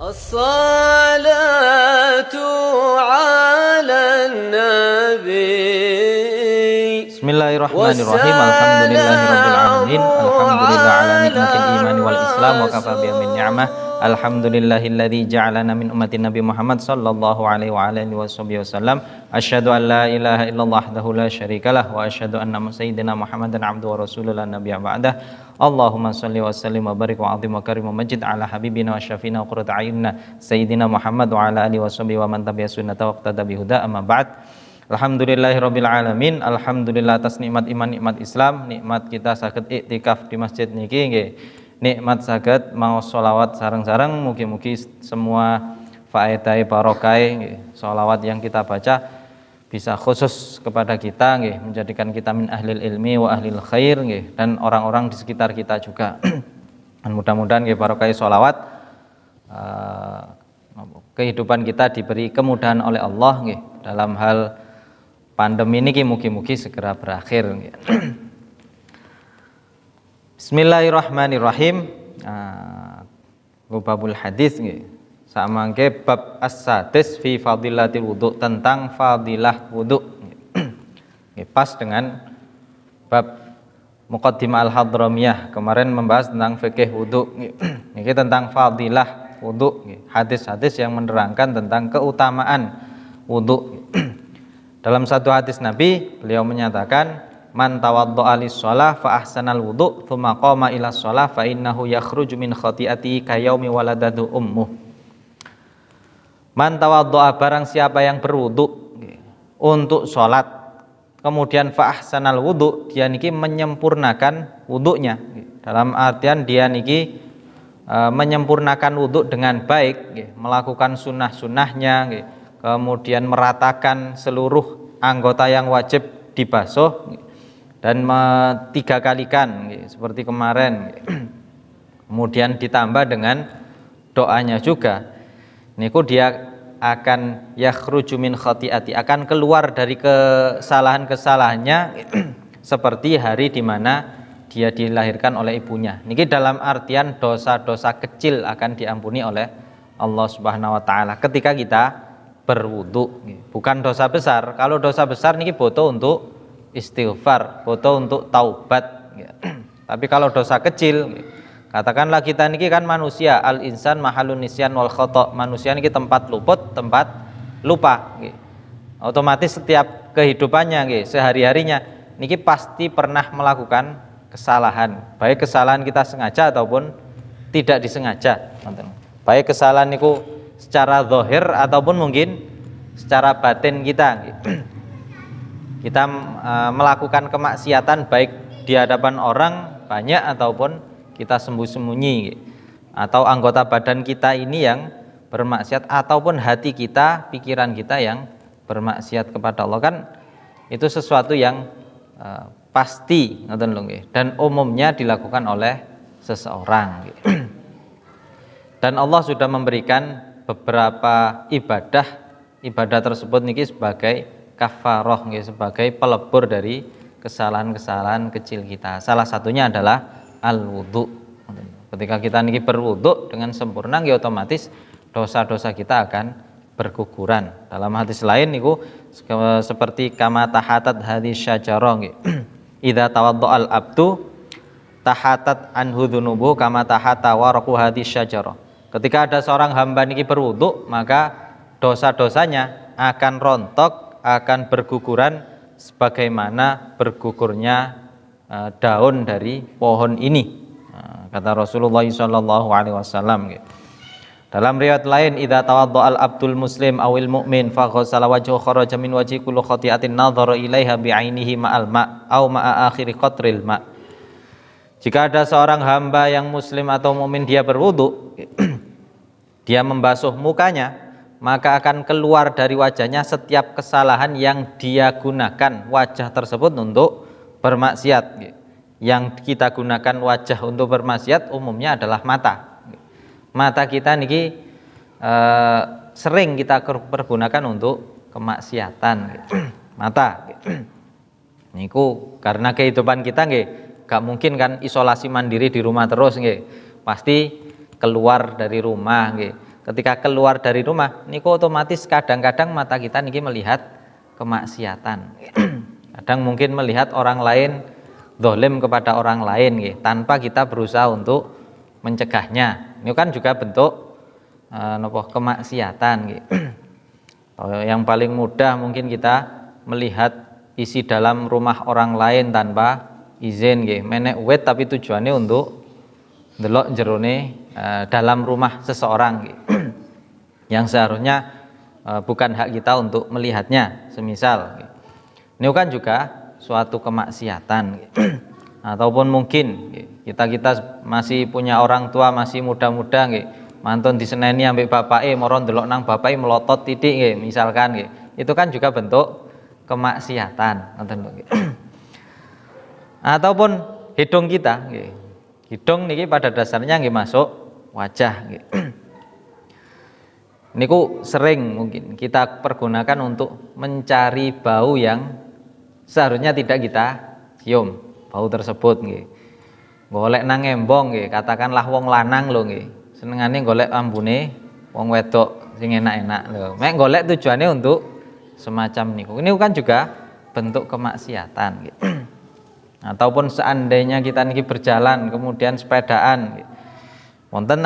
الصلاة على النبي بسم الله الرحمن الرحيم الحمد لله رب العالمين الحمد لله على نعمة الإيمان والإسلام وكفى بها من نعمة Alhamdulillahilladzi ja'alana min ummati Nabi Muhammad sallallahu alaihi wa alihi wasallam. Asyhadu an la ilaha illallah wahdahu la syarikalah wa asyhadu anna sayyidina Muhammadan abduhu wa rasuluhu la nabiyya Allahumma salli wa sallim wa barik wa azim wa karim wa majid ala habibina wa syafina wa qurrat ayunna sayyidina Muhammad wa ala alihi wa sahbihi wa man tabi'a sunnata wa iqtada bihuda amma ba'd. Alhamdulillahirabbil alamin. Alhamdulillah atas nikmat iman nikmat Islam, nikmat kita sakit iktikaf di masjid niki nggih nikmat sakit mau sholawat sarang-sarang mugi-mugi semua faedah barokai sholawat yang kita baca bisa khusus kepada kita nggih menjadikan kita min ahlil ilmi wa ahlil khair nggih dan orang-orang di sekitar kita juga dan mudah-mudahan nggih barokai sholawat eh, kehidupan kita diberi kemudahan oleh Allah nggih dalam hal pandemi ini mugi-mugi segera berakhir Bismillahirrahmanirrahim. Lubabul ah, hadis nggih. Samangke bab as-sadis fi fadilatil wudhu tentang fadilah wudhu. pas dengan bab Muqaddimah al-Hadramiyah kemarin membahas tentang fikih wudhu. Ini tentang fadilah wudhu. Hadis-hadis yang menerangkan tentang keutamaan wudhu. Dalam satu hadis Nabi, beliau menyatakan man tawaddo'a lis sholah fa ahsanal wudu thumma qama ila sholah fa innahu yakhruju min khati'ati ka yaumi waladatu ummuh man tawaddo'a barang siapa yang berwudu untuk sholat kemudian fa ahsanal wudu dia niki menyempurnakan wudunya dalam artian dia niki e, menyempurnakan wuduk dengan baik melakukan sunnah-sunnahnya kemudian meratakan seluruh anggota yang wajib dibasuh dan tiga kan seperti kemarin kemudian ditambah dengan doanya juga niku dia akan yakhruju min khati'ati akan keluar dari kesalahan-kesalahannya seperti hari di mana dia dilahirkan oleh ibunya niki dalam artian dosa-dosa kecil akan diampuni oleh Allah Subhanahu wa taala ketika kita berwudu bukan dosa besar kalau dosa besar niki boto untuk istighfar foto untuk taubat tapi kalau dosa kecil katakanlah kita ini kan manusia al insan mahalun nisyan wal khoto manusia ini tempat luput tempat lupa otomatis setiap kehidupannya sehari-harinya niki pasti pernah melakukan kesalahan baik kesalahan kita sengaja ataupun tidak disengaja baik kesalahan itu secara zohir ataupun mungkin secara batin kita kita e, melakukan kemaksiatan baik di hadapan orang banyak ataupun kita sembuh sembunyi atau anggota badan kita ini yang bermaksiat ataupun hati kita, pikiran kita yang bermaksiat kepada Allah kan itu sesuatu yang e, pasti dan umumnya dilakukan oleh seseorang dan Allah sudah memberikan beberapa ibadah ibadah tersebut niki sebagai kafaroh ya, sebagai pelebur dari kesalahan-kesalahan kecil kita. Salah satunya adalah al wudhu. Ketika kita niki berwudhu dengan sempurna, ya otomatis dosa-dosa kita akan berguguran. Dalam hadis lain niku seperti kama tahatat hadis syajarah ida tawadu al abdu tahatat an hudunubu kama tahata waraku hadis syajarong Ketika ada seorang hamba niki berwudhu, maka dosa-dosanya akan rontok akan berguguran sebagaimana bergugurnya e, daun dari pohon ini e, kata Rasulullah Shallallahu Alaihi Wasallam gitu. dalam riwayat lain idza tawaddo al abdul muslim awil mu'min fa ghasala wajhu kharaja min wajhi kullu khati'atin nadhara ilaiha bi ainihi ma'al ma au ma'a akhiri qatril ma jika ada seorang hamba yang muslim atau mukmin dia berwudu dia membasuh mukanya maka akan keluar dari wajahnya setiap kesalahan yang dia gunakan wajah tersebut untuk bermaksiat. Yang kita gunakan wajah untuk bermaksiat umumnya adalah mata. Mata kita niki eh, sering kita pergunakan untuk kemaksiatan. Mata. Niku karena kehidupan kita nggih gak mungkin kan isolasi mandiri di rumah terus nggih. Pasti keluar dari rumah nggih ketika keluar dari rumah niku otomatis kadang-kadang mata kita niki melihat kemaksiatan kadang mungkin melihat orang lain dolim kepada orang lain gitu, tanpa kita berusaha untuk mencegahnya ini kan juga bentuk e, nopo kemaksiatan gitu. yang paling mudah mungkin kita melihat isi dalam rumah orang lain tanpa izin gitu. menek wet tapi tujuannya untuk delok jerone e, dalam rumah seseorang gitu. yang seharusnya e, bukan hak kita untuk melihatnya semisal ini kan juga suatu kemaksiatan ataupun mungkin kita kita masih punya orang tua masih muda-muda mantun ambil bapak e moron delok nang e melotot titik misalkan itu kan juga bentuk kemaksiatan ataupun hidung kita hidung niki pada dasarnya masuk wajah Ini ku sering mungkin kita pergunakan untuk mencari bau yang seharusnya tidak kita cium bau tersebut nggih golek nang embong nggih katakanlah wong lanang lho nggih senengane golek ambune wong wedok sing enak-enak lho mek golek tujuannya untuk semacam niku ini kan juga bentuk kemaksiatan gitu. ataupun seandainya kita niki berjalan kemudian sepedaan wonten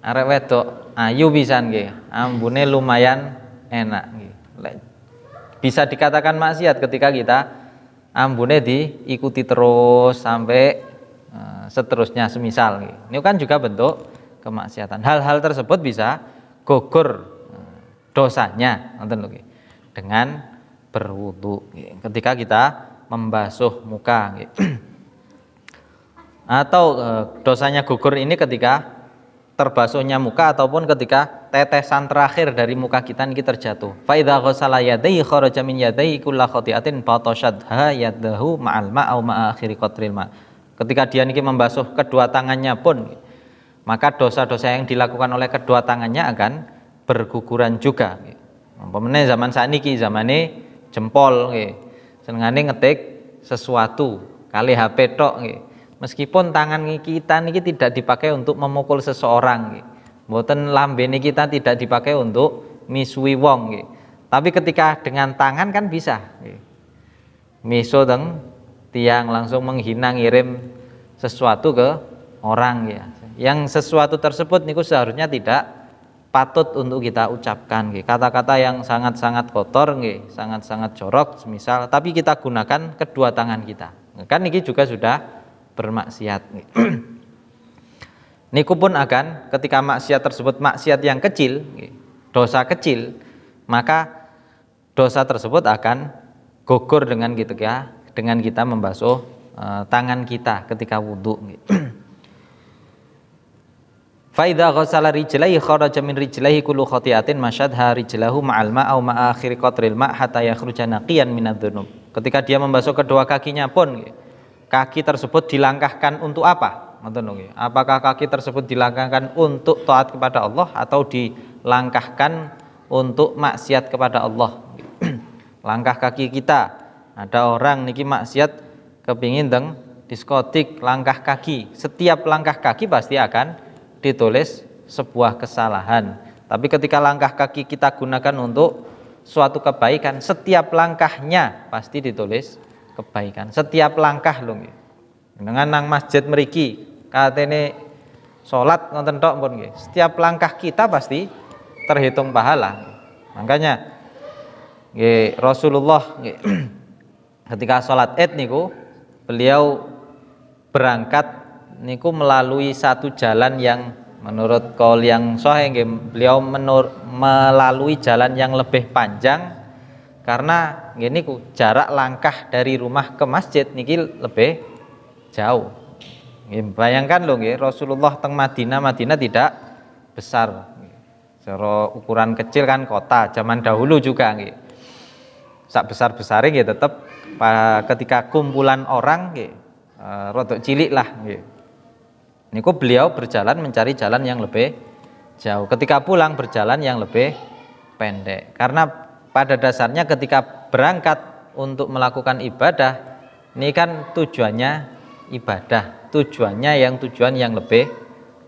arek wedok ayu bisa nggih ambune lumayan enak nggih bisa dikatakan maksiat ketika kita ambune diikuti terus sampai eh, seterusnya semisal ini kan juga bentuk kemaksiatan hal-hal tersebut bisa gugur eh, dosanya nonton dengan berwudu ketika kita membasuh muka atau eh, dosanya gugur ini ketika terbasuhnya muka ataupun ketika tetesan terakhir dari muka kita ini terjatuh. Faidah kosala ghassala yadayhi kharaja min yadayhi kullu khati'atin batasyadha yadahu ma'al ma'au ma'akhiri qatril ma. Ketika dia niki membasuh kedua tangannya pun maka dosa-dosa yang dilakukan oleh kedua tangannya akan berguguran juga. Pemenang zaman saat niki ini jempol nggih. Senengane ngetik sesuatu kali HP tok Meskipun tangan kita ini tidak dipakai untuk memukul seseorang, buatan lambe ini kita tidak dipakai untuk misui wong Tapi ketika dengan tangan kan bisa. Miso teng tiang langsung menghina ngirim sesuatu ke orang ya. Yang sesuatu tersebut niku seharusnya tidak patut untuk kita ucapkan Kata-kata yang sangat-sangat kotor sangat-sangat jorok misal, tapi kita gunakan kedua tangan kita. Kan niki juga sudah bermaksiat. Niku pun akan ketika maksiat tersebut maksiat yang kecil, dosa kecil, maka dosa tersebut akan gugur dengan gitu ya, dengan kita membasuh e, tangan kita ketika wudhu. Faida ghasala rijlaihi kharaja min rijlaihi kullu khati'atin masyadha rijlahu ma'al ma' au ma'a akhir qatril ma' hatta yakhruja naqiyan minadh Ketika dia membasuh kedua kakinya pun kaki tersebut dilangkahkan untuk apa? Ya. Apakah kaki tersebut dilangkahkan untuk taat kepada Allah atau dilangkahkan untuk maksiat kepada Allah? Langkah kaki kita, ada orang niki maksiat kepingin deng diskotik langkah kaki. Setiap langkah kaki pasti akan ditulis sebuah kesalahan. Tapi ketika langkah kaki kita gunakan untuk suatu kebaikan, setiap langkahnya pasti ditulis kebaikan setiap langkah lho nggih dengan nang masjid meriki katene salat nonton tok pun nggih setiap langkah kita pasti terhitung pahala makanya nggih Rasulullah nggih ketika salat Id niku beliau berangkat niku melalui satu jalan yang menurut kol yang sahih beliau menur, melalui jalan yang lebih panjang karena gini ku jarak langkah dari rumah ke masjid niki lebih jauh bayangkan loh nggih Rasulullah teng Madinah Madinah tidak besar Cara ukuran kecil kan kota zaman dahulu juga nggih sak besar besar nggih tetap ketika kumpulan orang nggih eh, rotok cilik lah nggih niku beliau berjalan mencari jalan yang lebih jauh ketika pulang berjalan yang lebih pendek karena pada dasarnya ketika berangkat untuk melakukan ibadah ini kan tujuannya ibadah tujuannya yang tujuan yang lebih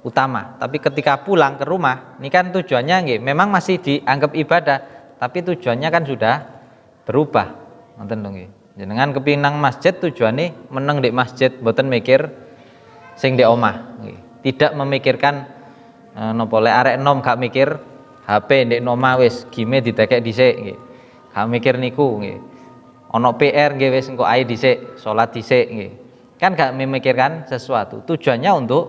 utama tapi ketika pulang ke rumah ini kan tujuannya nggih memang masih dianggap ibadah tapi tujuannya kan sudah berubah nonton dong jenengan kepinang masjid tujuannya meneng di masjid boten mikir sing di omah tidak memikirkan nopole eh, nopo arek nom gak mikir HP ndek noma wis game ditekek dhisik nggih. Kami mikir niku nggih. Ono PR nggih wis engko ae dhisik, salat dhisik nggih. Kan gak memikirkan sesuatu. Tujuannya untuk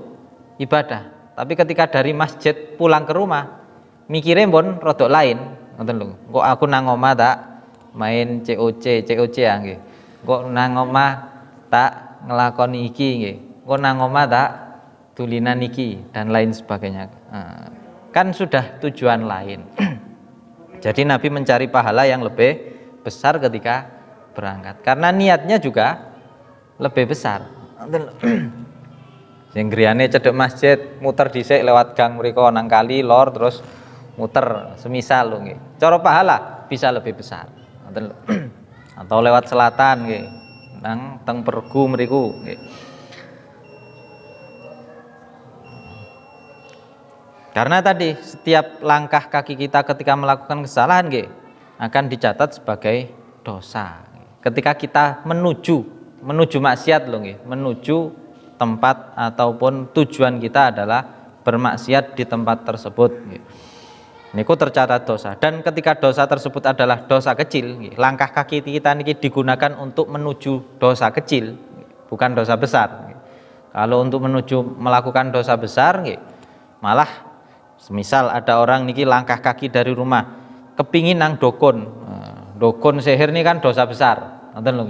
ibadah. Tapi ketika dari masjid pulang ke rumah, mikirin pun rodok lain, ngoten lho. nggo aku nang omah tak main COC, COC ya nggih. Kok nang omah tak ngelakoni iki nggih. Kok nang omah tak tulina iki dan lain sebagainya. Ah kan sudah tujuan lain. Jadi Nabi mencari pahala yang lebih besar ketika berangkat karena niatnya juga lebih besar. Sing griyane cedek masjid, muter dhisik lewat gang mereka, nang kali lor terus muter semisal lho nggih. Cara pahala bisa lebih besar. Atau lewat selatan nggih, nang teng pergu mriku nggih. Karena tadi setiap langkah kaki kita ketika melakukan kesalahan G, akan dicatat sebagai dosa. Ketika kita menuju menuju maksiat loh G, menuju tempat ataupun tujuan kita adalah bermaksiat di tempat tersebut. G. Niku tercatat dosa dan ketika dosa tersebut adalah dosa kecil, langkah kaki kita niki digunakan untuk menuju dosa kecil, bukan dosa besar. Kalau untuk menuju melakukan dosa besar, malah Semisal ada orang niki langkah kaki dari rumah, kepingin nang dokon, eh, dokon sihir ini kan dosa besar. Ngoten lho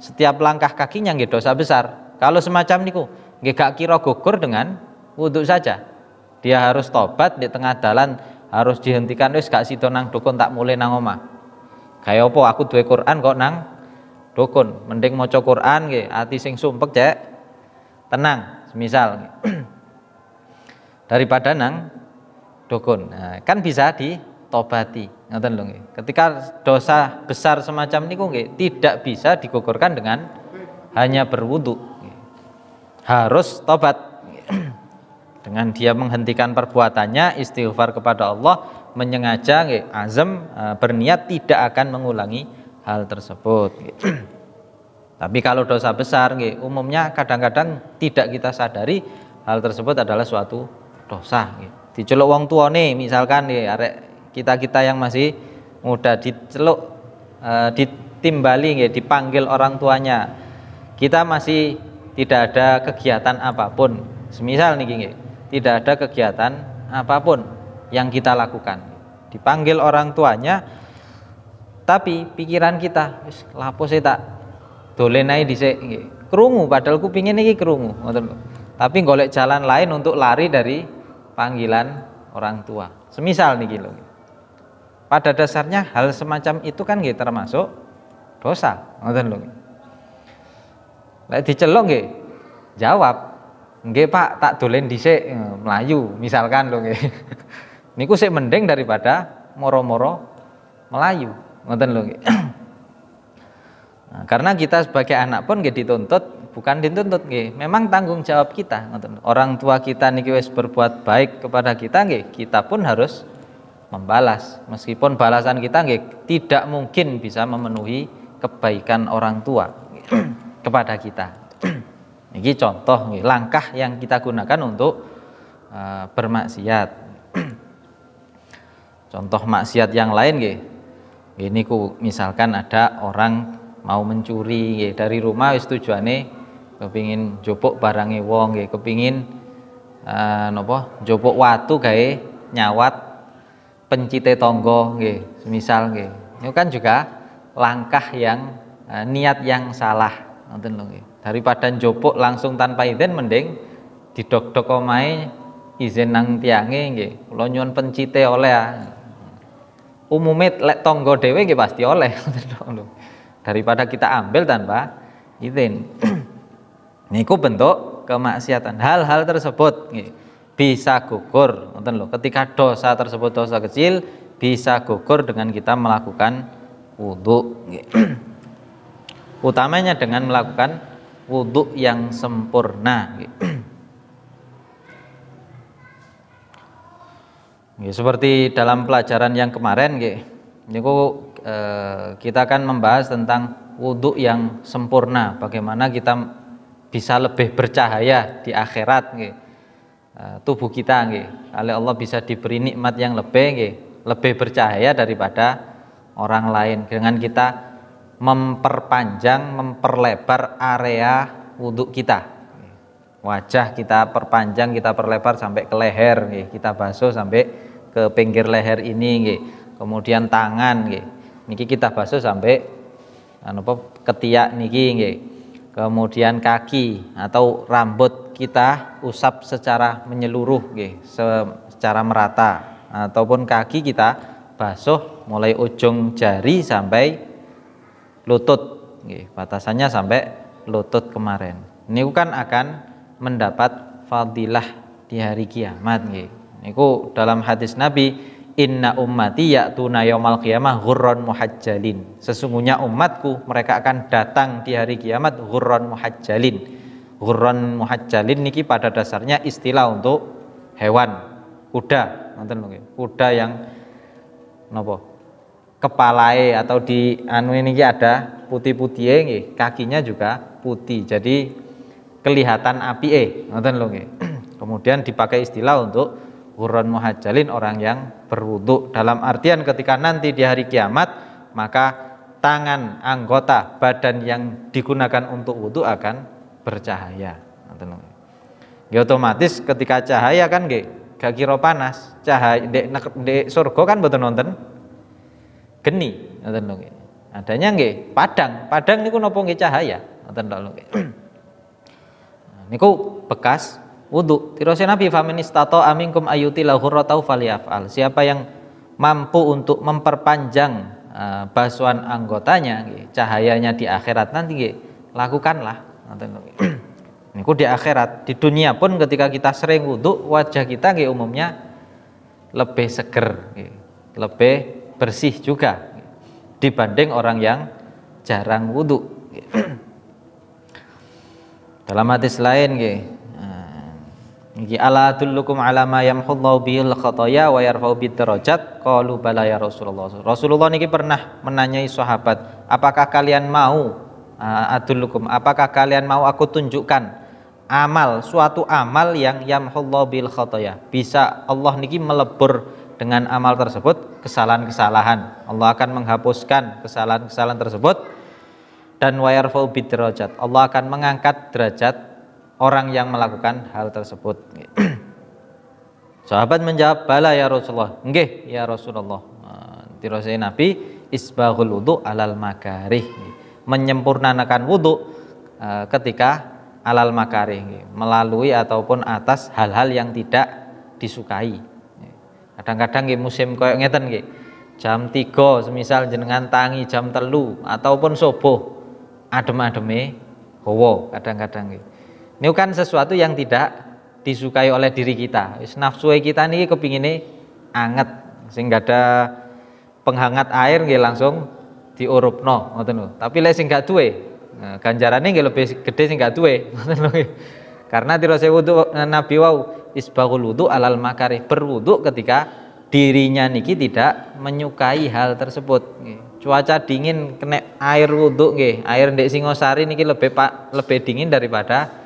Setiap langkah kakinya nggih dosa besar. Kalau semacam niku nggih gak kira gugur dengan wudhu saja. Dia harus tobat di tengah jalan harus dihentikan wis gak sida nang dukun tak mulai nang omah. Kayak apa aku duwe Quran kok nang dukun, mending maca Quran nggih, ati sing sumpek cek. Tenang, semisal. Daripada nang dukun. Nah, kan bisa ditobati. Ngoten lho Ketika dosa besar semacam niku nggih tidak bisa digugurkan dengan hanya berwudu. Harus tobat. Dengan dia menghentikan perbuatannya, istighfar kepada Allah, menyengaja nggih azam e, berniat tidak akan mengulangi hal tersebut. Tapi kalau dosa besar umumnya kadang-kadang tidak kita sadari hal tersebut adalah suatu dosa diceluk wong nih misalkan nih arek kita-kita yang masih muda diceluk e, ditimbali nih dipanggil orang tuanya kita masih tidak ada kegiatan apapun semisal nih tidak ada kegiatan apapun yang kita lakukan dipanggil orang tuanya tapi pikiran kita lapo sih tak dolen di kerungu padahal kupingin nih kerungu tapi golek jalan lain untuk lari dari panggilan orang tua. Semisal nih gitu. Pada dasarnya hal semacam itu kan gitu termasuk dosa, ngoten lho. Lek dicelok nggih, jawab. Nggih Pak, tak dolen dhisik eh, Melayu misalkan lho nggih. Niku sik mending daripada moro-moro Melayu, ngoten lho nggih. Nah, karena kita sebagai anak pun nggih dituntut bukan dituntut nggih. Memang tanggung jawab kita ngoten. Orang tua kita niki wis berbuat baik kepada kita nggih, kita pun harus membalas. Meskipun balasan kita nggih tidak mungkin bisa memenuhi kebaikan orang tua kepada kita. Ini contoh nge, langkah yang kita gunakan untuk uh, bermaksiat. contoh maksiat yang lain nggih. Ini ku misalkan ada orang mau mencuri nggih dari rumah wis tujuane kepingin jopok barangi wong nggih kepingin uh, nopo jopok watu gawe nyawat pencite tonggo nggih semisal nggih itu kan juga langkah yang uh, niat yang salah nonton loh daripada jopok langsung tanpa izin mending didok-dok omahe izin nang tiangnya nggih lo nyuwun pencite oleh ah. umumit lek tonggo dewe nggih pasti oleh daripada kita ambil tanpa izin niku bentuk kemaksiatan hal-hal tersebut bisa gugur nonton loh. ketika dosa tersebut dosa kecil bisa gugur dengan kita melakukan wudhu utamanya dengan melakukan wudhu yang sempurna seperti dalam pelajaran yang kemarin gitu. Niku eh, kita akan membahas tentang wudhu yang sempurna, bagaimana kita bisa lebih bercahaya di akhirat nggih. Eh, tubuh kita nggih. Oleh Allah bisa diberi nikmat yang lebih nggih, lebih bercahaya daripada orang lain dengan kita memperpanjang, memperlebar area wudhu kita. Wajah kita perpanjang, kita perlebar sampai ke leher nggih. Kita basuh sampai ke pinggir leher ini nggih. Kemudian tangan nggih. Niki kita basuh sampai anu ketiak niki nggih kemudian kaki atau rambut kita usap secara menyeluruh gih, secara merata ataupun kaki kita basuh mulai ujung jari sampai lutut gih, batasannya sampai lutut kemarin ini kan akan mendapat fadilah di hari kiamat ini niku dalam hadis Nabi inna ummati ya'tuna yaumal qiyamah ghurran muhajjalin sesungguhnya umatku mereka akan datang di hari kiamat ghurran muhajjalin ghurran muhajjalin niki pada dasarnya istilah untuk hewan kuda nonton mungkin kuda yang nopo kepalae atau di anu ini ada putih-putih nggih kakinya juga putih jadi kelihatan api eh nonton lho nggih kemudian dipakai istilah untuk ghurran muhajjalin orang yang berwudhu. Dalam artian ketika nanti di hari kiamat, maka tangan anggota badan yang digunakan untuk wudhu akan bercahaya. Ya otomatis ketika cahaya kan gak, gak kira panas, cahaya di, di surga kan betul nonton geni, Adanya nggih padang, padang niku nopo nggih cahaya, nonton nah, Niku bekas wudhu. Tirose Nabi faministato aminkum ayuti lahurratau faliyafal. Siapa yang mampu untuk memperpanjang uh, basuhan anggotanya, cahayanya di akhirat nanti lakukanlah. Ini di akhirat, di dunia pun ketika kita sering wudhu, wajah kita umumnya lebih seger, lebih bersih juga dibanding orang yang jarang wudhu. Dalam hadis lain, ini ala tullukum ala ma yamhullahu bihil khataya wa yarfa'u bid darajat qalu bala ya Rasulullah. Rasulullah niki pernah menanyai sahabat, "Apakah kalian mau uh, adullukum? Apakah kalian mau aku tunjukkan amal, suatu amal yang yamhullahu bil khataya. Bisa Allah niki melebur dengan amal tersebut kesalahan-kesalahan. Allah akan menghapuskan kesalahan-kesalahan tersebut dan wa bid darajat. Allah akan mengangkat derajat orang yang melakukan hal tersebut. Sahabat menjawab, "Bala ya Rasulullah." "Nggih, ya Rasulullah." Nah, Dirosai Nabi, "Isbahul wudu alal makarih." Menyempurnakan wudu eh, ketika alal makarih melalui ataupun atas hal-hal yang tidak disukai. Kadang-kadang musim koyok ngeten nggih. Jam tiga, semisal jenengan tangi jam telu ataupun subuh adem-ademe hawa kadang-kadang nggih. -kadang, -kadang ini kan sesuatu yang tidak disukai oleh diri kita. nafsu kita kepingin ini anget sehingga ada penghangat air nggih langsung diurupno ngoten lho. Tapi lek sing gak duwe, nah, ganjarane lebih gede sing gak duwe ngoten lho. Karena tiro wudhu eh, Nabi wau isbaghul wudu alal makari berwudu ketika dirinya niki tidak menyukai hal tersebut. Cuaca dingin kena air wudu nggih, air ndek Singosari niki lebih pak lebih dingin daripada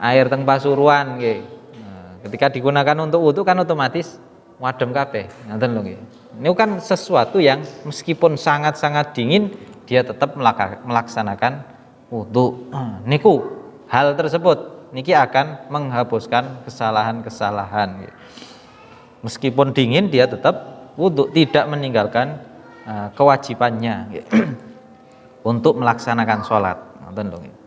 air teng pasuruan nggih. Nah, ketika digunakan untuk wudu kan otomatis wadem kabeh, ngoten lho Ini kan sesuatu yang meskipun sangat-sangat dingin dia tetap melaksanakan wudu. Niku hal tersebut niki akan menghapuskan kesalahan-kesalahan. Meskipun dingin dia tetap wudu tidak meninggalkan eh, kewajibannya untuk melaksanakan sholat. Ngoten dong.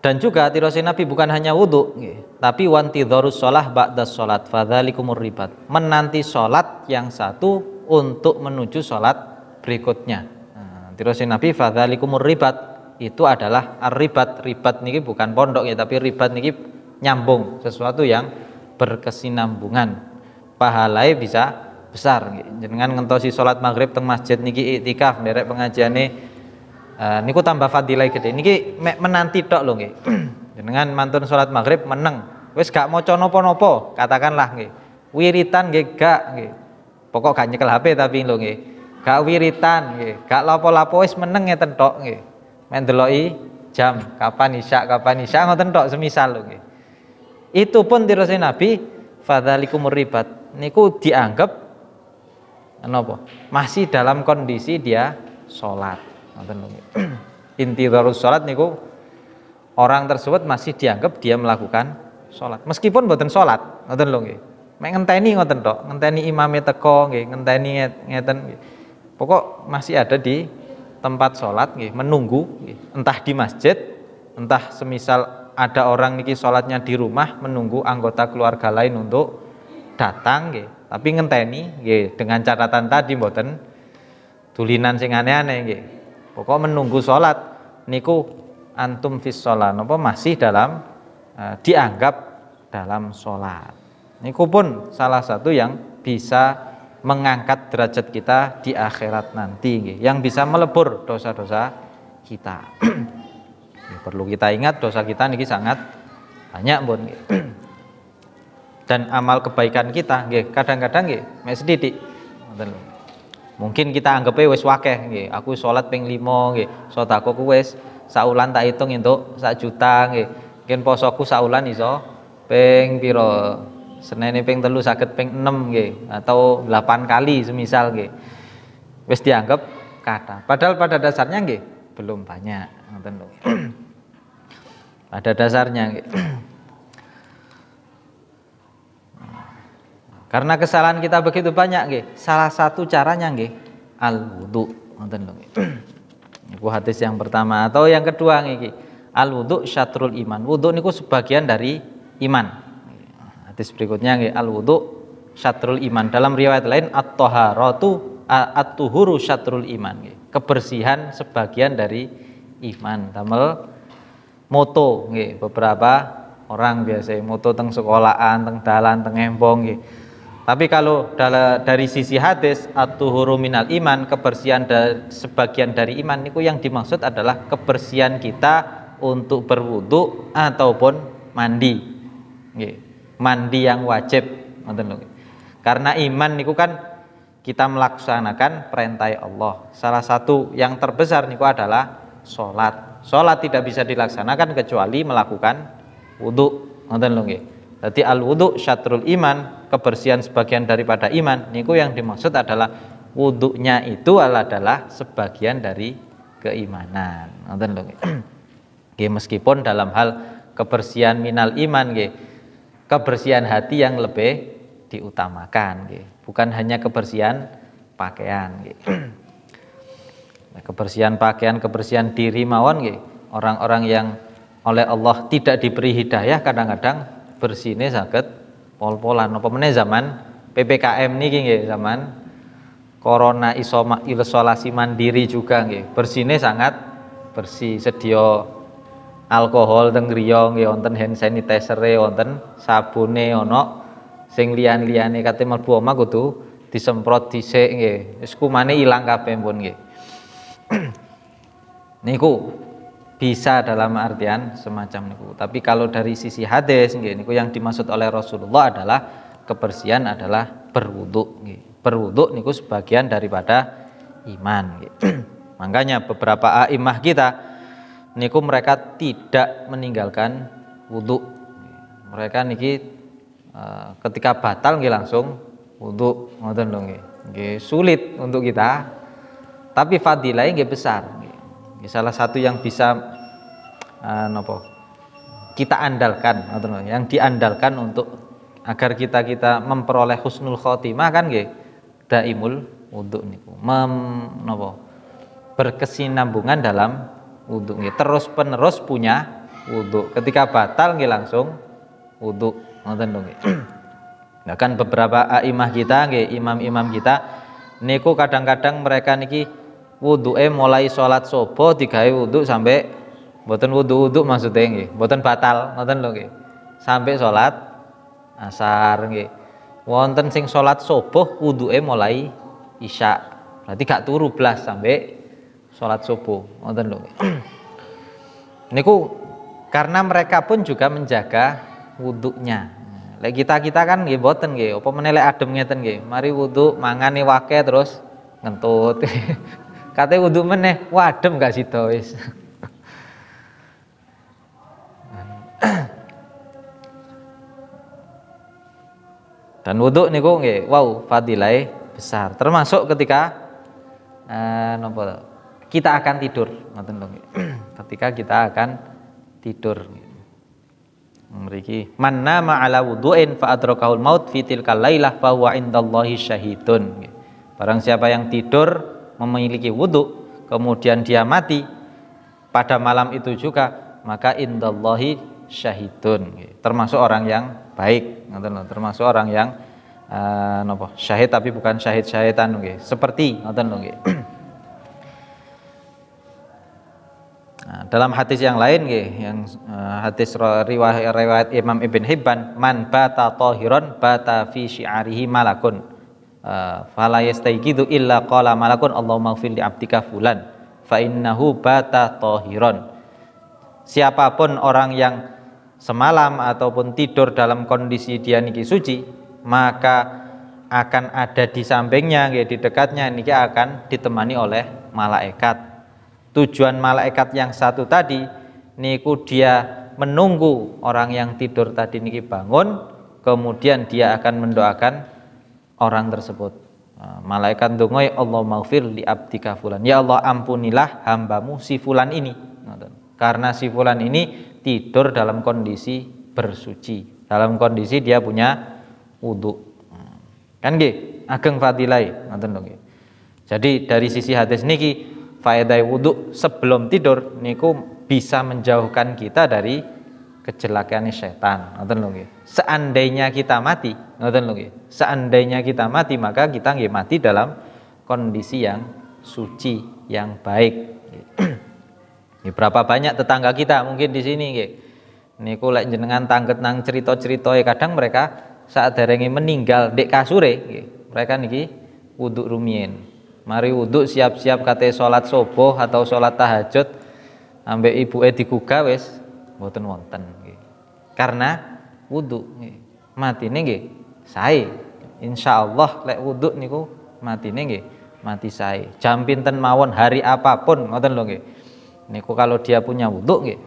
Dan juga tirasi Nabi bukan hanya wudhu, tapi wanti dorus sholah ba'da sholat fadhalikumur ribat. Menanti sholat yang satu untuk menuju sholat berikutnya. Nah, tirasi Nabi fadhalikumur ribat itu adalah ribat ribat niki bukan pondok ya tapi ribat niki nyambung sesuatu yang berkesinambungan pahalai bisa besar dengan ngentosi sholat maghrib teng masjid niki itikaf merek pengajian nih uh, niku tambah fadilah gede niki menanti tok lho nggih jenengan mantun salat maghrib meneng wis gak maca napa-napa katakanlah nggih wiritan nggih gak nggih pokok gak nyekel HP tapi lho nggih gak wiritan nggih gak lapo-lapo wis meneng ngeten tok nggih men jam kapan isya kapan isya ngoten tok semisal lho nggih itu pun dirasai Nabi fadzalikum ribat niku dianggap masih dalam kondisi dia sholat Inti darus sholat niku orang tersebut masih dianggap dia melakukan sholat meskipun buatan sholat ngoten lho nggih mek ngenteni ngoten tok ngenteni imame teko nggih ngenteni ngeten pokok masih ada di tempat sholat nggih menunggu nge. entah di masjid entah semisal ada orang niki sholatnya di rumah menunggu anggota keluarga lain untuk datang nggih tapi ngenteni nggih dengan catatan tadi mboten tulinan sing aneh-aneh pokok menunggu sholat niku antum fis sholat nopo masih dalam e, dianggap dalam sholat niku pun salah satu yang bisa mengangkat derajat kita di akhirat nanti yang bisa melebur dosa-dosa kita ya, perlu kita ingat dosa kita niki sangat banyak pun dan amal kebaikan kita kadang-kadang sedikit -kadang, Mungkin kita anggapnya wes wakeh gitu. Aku sholat ping Sholat aku ku wes. saulan tak hitung itu sak juta gitu. Mungkin posoku saulan iso ping piro? senen ping telu sakit ping enam, gitu. atau delapan kali semisal gitu. Wes dianggap kata. Padahal pada dasarnya gitu, belum banyak tentu. pada dasarnya gitu. Karena kesalahan kita begitu banyak gih. Salah satu caranya gih, al wudu. Nonton dong. Hmm. Niku hadis yang pertama atau yang kedua gih, Al wudu syatrul iman. Wudu niku sebagian dari iman. Hadis berikutnya gih, al wudu syatrul iman. Dalam riwayat lain at toharotu at-tuhuru syatrul iman gih. Kebersihan sebagian dari iman. Tamel moto gih, beberapa orang biasa moto teng sekolahan teng dalan teng embong gih. Tapi kalau dari sisi hadis atau huruminal iman, kebersihan dari, sebagian dari iman itu yang dimaksud adalah kebersihan kita untuk berwudhu ataupun mandi. Mandi yang wajib. Karena iman itu kan kita melaksanakan perintah Allah. Salah satu yang terbesar niku adalah sholat. Sholat tidak bisa dilaksanakan kecuali melakukan wudhu. Nonton jadi al wuduk syatrul iman, kebersihan sebagian daripada iman. Niku yang dimaksud adalah wudunya itu adalah sebagian dari keimanan. Ngoten lho. meskipun dalam hal kebersihan minal iman kebersihan hati yang lebih diutamakan Bukan hanya kebersihan pakaian nah, kebersihan pakaian, kebersihan diri mawon Orang-orang yang oleh Allah tidak diberi hidayah kadang-kadang bersine saged pol-polan apa meneh zaman PPKM nih nggih zaman corona isoma, isolasi mandiri juga bersih bersine sangat bersih sedia alkohol teng griya nggih wonten hand sanitizer wonten sabune ana sing liyan-liyane kate mlebu omah kudu disemprot dhisik nggih wis kumane hilang kabeh pun nggih niku bisa dalam artian semacam niku. Tapi kalau dari sisi hadis nggih niku yang dimaksud oleh Rasulullah adalah kebersihan adalah berwudhu nggih. Berwudhu niku sebagian daripada iman nggih. Makanya beberapa aimah kita niku mereka tidak meninggalkan wudhu. Mereka niki eh, ketika batal nggih langsung wudhu ngoten lho nggih. sulit untuk kita. Tapi fadilahnya nggih besar. Ya, salah satu yang bisa uh, nopo kita andalkan yang diandalkan untuk agar kita kita memperoleh husnul khotimah kan gak daimul untuk niku mem nopo berkesinambungan dalam untuk terus penerus punya untuk ketika batal nggih langsung nonton ngoten Nah kan beberapa imam kita nggih imam-imam kita niku kadang-kadang mereka niki Wudhu eh mulai sholat subuh tiga wudhu sampai boten wudhu-wudhu maksudnya nggih, boten batal, ngoten lo nggih. Sampai sholat asar nggih. Wonten sing sholat subuh eh mulai isya. Berarti gak turu belas sampai sholat subuh, ngoten lho nggih. Niku karena mereka pun juga menjaga wudhunya. Lek kita kita kan nggih boten nggih, apa menelek adem ngeten nggih. Mari wudhu mangan wake terus ngentut Kata wudhu meneh, wadem gak sih tois. Dan wudhu nih kok nggih, wow, fadilai besar. Termasuk ketika eh, nopo uh, kita akan tidur, ngoten lho Ketika kita akan tidur. memiliki mana ma'ala wudhuin fa maut fitil kalailah bahwa indallahi syahidun. Barang siapa yang tidur memiliki wudhu kemudian dia mati pada malam itu juga maka indallahi syahidun termasuk orang yang baik termasuk orang yang uh, nopo syahid tapi bukan syahid syahidan okay. seperti nonton Nah, dalam hadis yang lain okay, yang uh, hadis riwayat, riwayat Imam Ibn Hibban man bata tohiron bata fi syi'arihi malakun Ah, fala yastaiqidu illa qala malakun Allahumma fil li abdika fulan fa innahu bata tohiron siapapun orang yang semalam ataupun tidur dalam kondisi dia niki suci maka akan ada di sampingnya ya di dekatnya niki akan ditemani oleh malaikat tujuan malaikat yang satu tadi niku dia menunggu orang yang tidur tadi niki bangun kemudian dia akan mendoakan orang tersebut. Nah, malaikat dongoi Allah maufir di abdika fulan. Ya Allah ampunilah hambamu si fulan ini. Karena si fulan ini tidur dalam kondisi bersuci. Dalam kondisi dia punya wudhu. Kan gih? ageng fadilai, Jadi dari sisi hadis niki faedah wudhu sebelum tidur niku bisa menjauhkan kita dari kecelakaan setan Nonton lho nggih seandainya kita mati nonton lho nggih seandainya kita mati maka kita nggih mati dalam kondisi yang suci yang baik nggih berapa banyak tetangga kita mungkin di sini nggih niku lek jenengan tangket nang cerita-cerita ya kadang mereka saat derenge meninggal dek kasure nggih mereka niki uduk rumien. mari uduk siap-siap kate salat subuh atau salat tahajud ambek ibu diguga wis mboten wonten Karena wudhu mati nengi, saya insya Allah lek wudhu niku mati nengi, mati saya Jam pinten mawon hari apapun ngoten loh nggih. Niku kalau dia punya wudhu nggih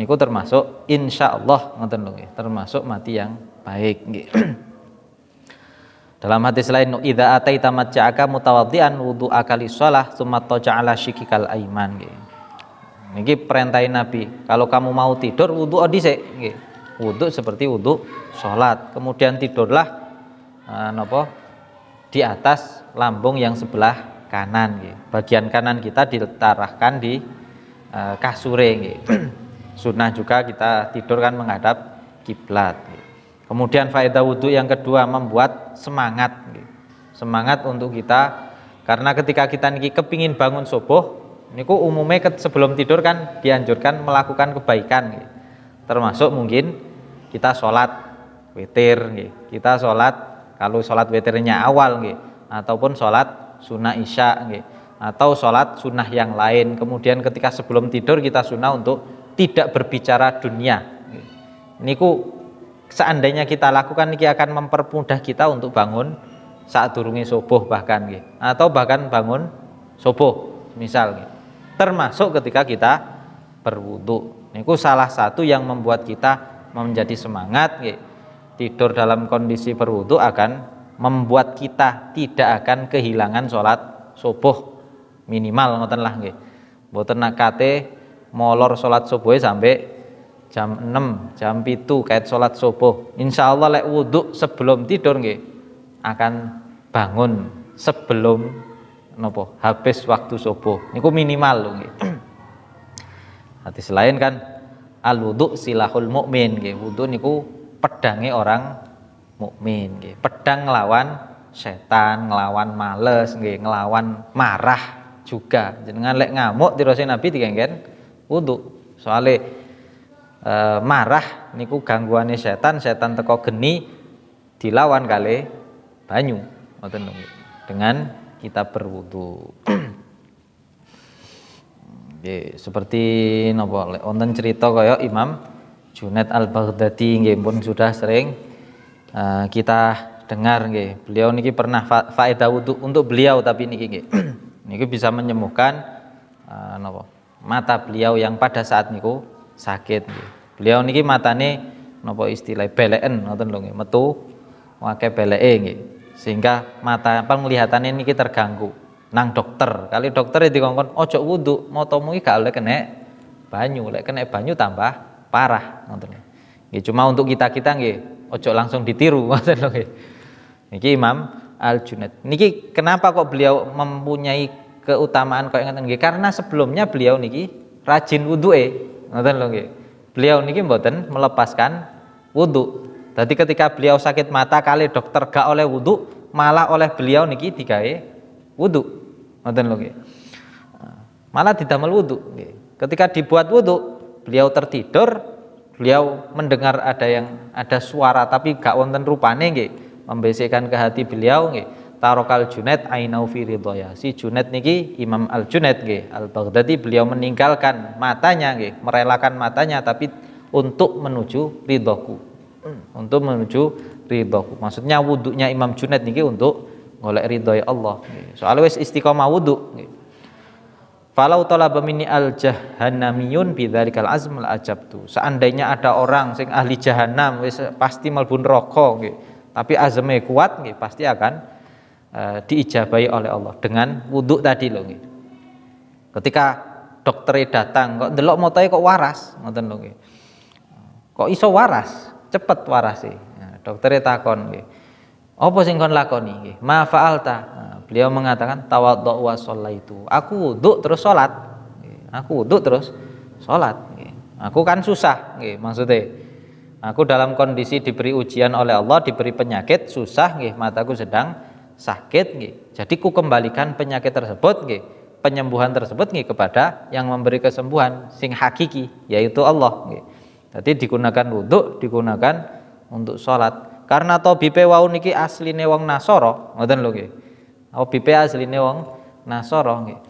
niku termasuk insya Allah ngoten loh nggih, termasuk mati yang baik nggih. Dalam hadis lain idza ataita matja'aka mutawaddian wudu'aka akali shalah tsumma taja'ala shikikal aiman gitu. Ini perintah Nabi, kalau kamu mau tidur wudhu odise, Wudhu seperti wudhu sholat. Kemudian tidurlah eh, nopo di atas lambung yang sebelah kanan Bagian kanan kita ditarahkan di eh, kasure Sunnah juga kita tidur kan menghadap kiblat. Kemudian faedah wudhu yang kedua membuat semangat, semangat untuk kita karena ketika kita niki kepingin bangun subuh Niku umumnya sebelum tidur kan dianjurkan melakukan kebaikan, gitu. termasuk mungkin kita sholat witir, gitu. kita sholat kalau sholat witirnya awal, gitu. ataupun sholat sunnah isya, gitu. atau sholat sunnah yang lain. Kemudian ketika sebelum tidur kita sunnah untuk tidak berbicara dunia. Gitu. Niku seandainya kita lakukan, ini akan mempermudah kita untuk bangun saat turunnya subuh bahkan, gitu. atau bahkan bangun subuh misal. Gitu termasuk ketika kita berwudhu itu salah satu yang membuat kita menjadi semangat tidur dalam kondisi berwudhu akan membuat kita tidak akan kehilangan sholat subuh minimal ngoten lah nggih mboten nakate molor sholat subuh e sampai jam 6 jam pitu kait sholat subuh insya Allah lek wudhu sebelum tidur nggih akan bangun sebelum nopo habis waktu subuh niku minimal loh gitu. hati selain kan al wudu silahul mukmin gitu. wudu niku pedangnya orang mukmin gitu. pedang ngelawan setan ngelawan males gitu. ngelawan marah juga Jangan lek ngamuk di Rasul nabi dikengken wudu soale e, marah niku gangguannya setan setan teko geni dilawan kali banyu dengan kita berwudu. Ye, seperti napa wonten cerita kaya Imam Junet Al-Baghdadi nggih pun sudah sering uh, kita dengar nggih. Beliau niki pernah fa faedah wudu untuk beliau tapi niki nggih. niki bisa menyembuhkan uh, napa mata beliau yang pada saat niku sakit Beliau niki matane napa istilah beleken ngoten lho nggih, metu wake beleke nggih sehingga mata penglihatan ini kita terganggu nang dokter kali dokter ya itu ngomong ojo wudhu mau tomu gak oleh kena banyu oleh kena banyu tambah parah ya, ini cuma untuk kita kita nggih ojo langsung ditiru niki Imam Al Junaid niki kenapa kok beliau mempunyai keutamaan kok ingatan nggih karena sebelumnya beliau niki rajin wudhu eh ngoten nggih beliau niki mboten melepaskan wudhu jadi ketika beliau sakit mata kali dokter gak oleh wudhu, malah oleh beliau niki digawe wudhu. nonton lagi nah, Malah didamel wudhu. Ketika dibuat wudhu, beliau tertidur, beliau mendengar ada yang ada suara tapi gak wonten rupane nggih, membesikkan ke hati beliau nggih tarokal junet ainau fi Si junet niki Imam Al junet nggih, Al Baghdadi beliau meninggalkan matanya nggih, merelakan matanya tapi untuk menuju ridhoku untuk menuju ridho maksudnya wuduknya Imam Junaid niki untuk golek ridhoi ya Allah soalnya wis istiqomah wuduk. Falau tola bamini al jahannamiyun kal azm ajab ajabtu. Seandainya ada orang sing ahli jahanam wis pasti malbun rokok Tapi azme kuat pasti akan uh, oleh Allah dengan wuduk tadi loh. Ketika dokternya datang kok delok motoe kok waras ngoten lho Kok iso waras? cepet waras Nah, dokternya takon nggih. Apa sing kon lakoni nggih? Ma fa'alta. Nah, beliau mengatakan tawaddu wa itu. Aku duduk terus sholat Aku duduk terus sholat Aku kan susah nggih maksudnya. Aku dalam kondisi diberi ujian oleh Allah, diberi penyakit, susah nggih, mataku sedang sakit nggih. Jadi ku kembalikan penyakit tersebut nggih, penyembuhan tersebut nggih kepada yang memberi kesembuhan sing hakiki yaitu Allah nggih. Jadi digunakan untuk digunakan untuk sholat. Karena tobipe wau niki asli wong Nasoro, ngoten lho nggih. Tobipe asli wong Nasoro nggih.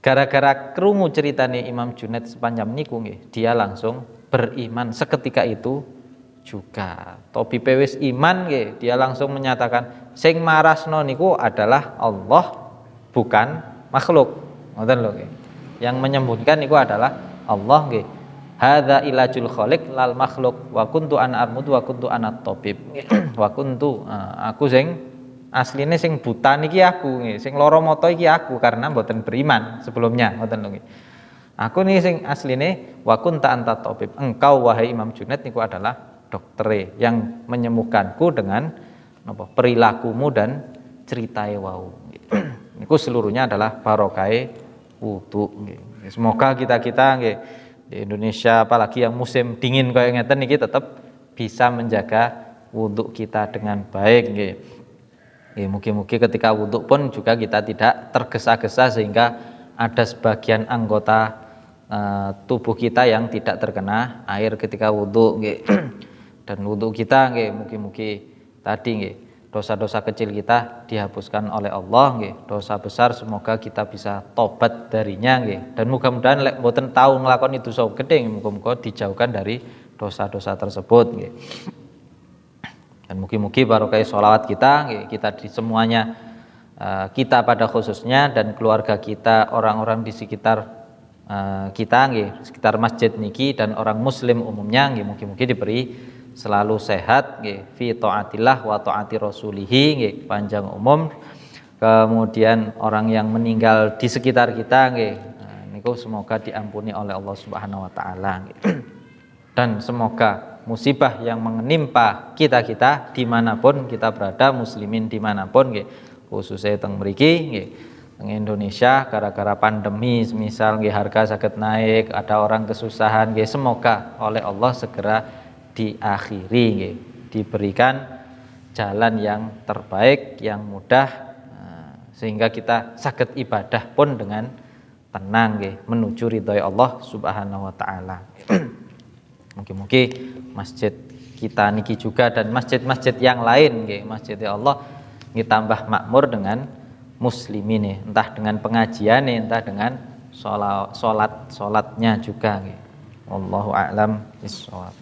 Gara-gara krungu Imam Junet sepanjang niku nggih, dia langsung beriman seketika itu juga. Tobipe wis iman nggih, dia langsung menyatakan sing marasno niku adalah Allah bukan makhluk. Ngoten lho nggih. Yang menyembunyikan niku adalah Allah nggih Hadza ilajul khaliq lal makhluk wa kuntu an armud wa kuntu anat tabib. wa kuntu aku sing asline sing buta niki aku nggih, sing lara mata iki aku karena mboten beriman sebelumnya, mboten lho Aku nih sing asline wa kunta anta tabib. Engkau wahai Imam junet niku adalah dokter yang menyembuhkanku dengan apa perilakumu dan ceritai wau. niku seluruhnya adalah barokai wudu nggih. Semoga kita-kita nggih -kita, di Indonesia apalagi yang musim dingin kayak ngeten niki tetap bisa menjaga wudhu kita dengan baik nggih. mungkin-mungkin ketika wudhu pun juga kita tidak tergesa-gesa sehingga ada sebagian anggota uh, tubuh kita yang tidak terkena air ketika wudhu nggih. Dan wudhu kita nggih mungkin-mungkin tadi nggih dosa-dosa kecil kita dihapuskan oleh Allah nggih. Dosa besar semoga kita bisa tobat darinya nggih. Dan mudah-mudahan lek mboten tau nglakoni dosa gedhe muga-muga dijauhkan dari dosa-dosa tersebut nggih. Dan mugi-mugi barokah sholawat kita nggih, kita di semuanya eh, kita pada khususnya dan keluarga kita, orang-orang di sekitar eh, kita nggih, sekitar masjid niki dan orang muslim umumnya nggih Mungkin-mungkin diberi selalu sehat nggih fi taatillah wa taati rasulihi nggih panjang umum kemudian orang yang meninggal di sekitar kita nggih nah, semoga diampuni oleh Allah Subhanahu wa taala dan semoga musibah yang menimpa kita-kita dimanapun kita berada muslimin dimanapun nggih khususnya teng mriki nggih teng Indonesia gara-gara pandemi misal harga sakit naik ada orang kesusahan nggih semoga oleh Allah segera diakhiri nggih diberikan jalan yang terbaik yang mudah eh, sehingga kita sakit ibadah pun dengan tenang nggih menuju ridhoi Allah Subhanahu wa taala. Mungkin-mungkin masjid kita niki juga dan masjid-masjid yang lain nggih, masjid Allah ditambah tambah makmur dengan muslimin nih, entah dengan pengajian nih, entah dengan sholat sholat sholatnya juga nggih. Allahu a'lam bishawab.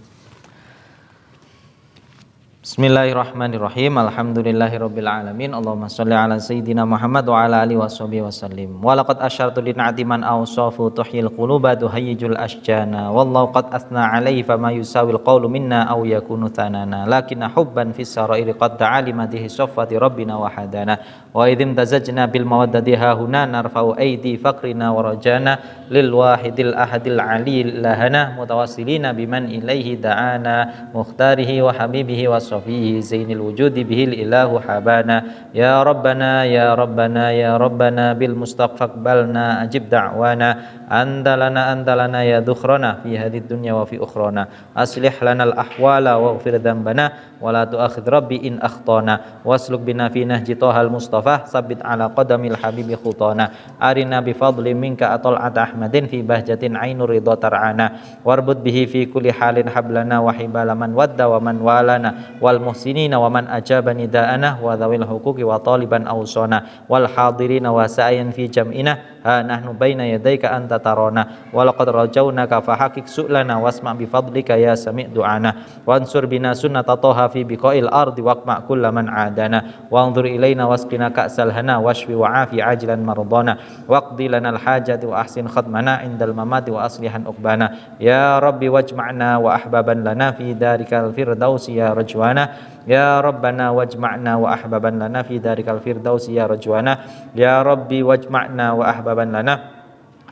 Bismillahirrahmanirrahim. Alhamdulillahirabbil alamin. Allahumma shalli ala sayidina Muhammad wa ala alihi washabihi wasallim. Wa laqad asyartu lin na'ti man awsafu tuhil quluba tuhayyijul asjana. Wallahu qad asna alaihi fama yusawil qawlu minna aw yakunu thanana. Lakinna hubban fis sarairi qad ta'alima dihi safati rabbina wa hadana. Wa idzim tazajna bil mawaddati ha huna narfa'u aidi faqrina wa rajana lil wahidil ahadil alil lahana mutawassilina biman ilaihi da'ana mukhtarihi wa habibihi wa syafi'i zainil wujudi bihil ilahu habana ya rabbana ya rabbana ya rabbana bil mustaqbalna ajib da'wana anta lana ya dukhrana fi hadid dunya wa fi ukhrana aslih lana al ahwala waghfir dhanbana wa la tu'akhid rabbi in akhtana wasluk bina fi nahji tohal mustafa sabit ala qadamil habibi khutana arina bi minka atol ata ahmadin fi bahjatin ainur ridha tar'ana warbut bihi fi kulli halin hablana wa hibalaman wadda wa man walana wal muhsinina wa man ajaba nida'ana wa dzawil huquqi wa taliban awsana wal hadirina wa sa'yan fi jam'ina ha nahnu baina yadayka anta tarana wa laqad rajawnaka haqiq su'lana wasma' bi fadlika ya sami' du'ana wansur bina sunnata taha fi biqa'il ardi waqma' kullaman adana wa anzur ilaina wasqina ka'sal hana washfi afi ajlan mardana waqdi lana al hajati wa ahsin khatmana indal mamati wa aslihan uqbana ya rabbi wajma'na wa ahbaban lana fi darikal firdausi ya rajwana rajuana ya rabbana wajma'na wa ahbaban lana fi darikal firdaus ya rajuana ya rabbi wajma'na wa ahbaban lana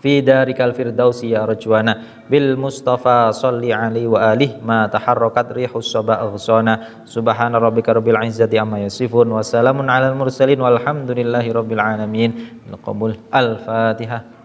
fi darikal firdaus ya rajuana bil mustafa salli alaihi wa alih ma taharrakat rihus saba aghsana subhana rabbika rabbil izzati amma yasifun wa salamun alal mursalin walhamdulillahi rabbil alamin al fatihah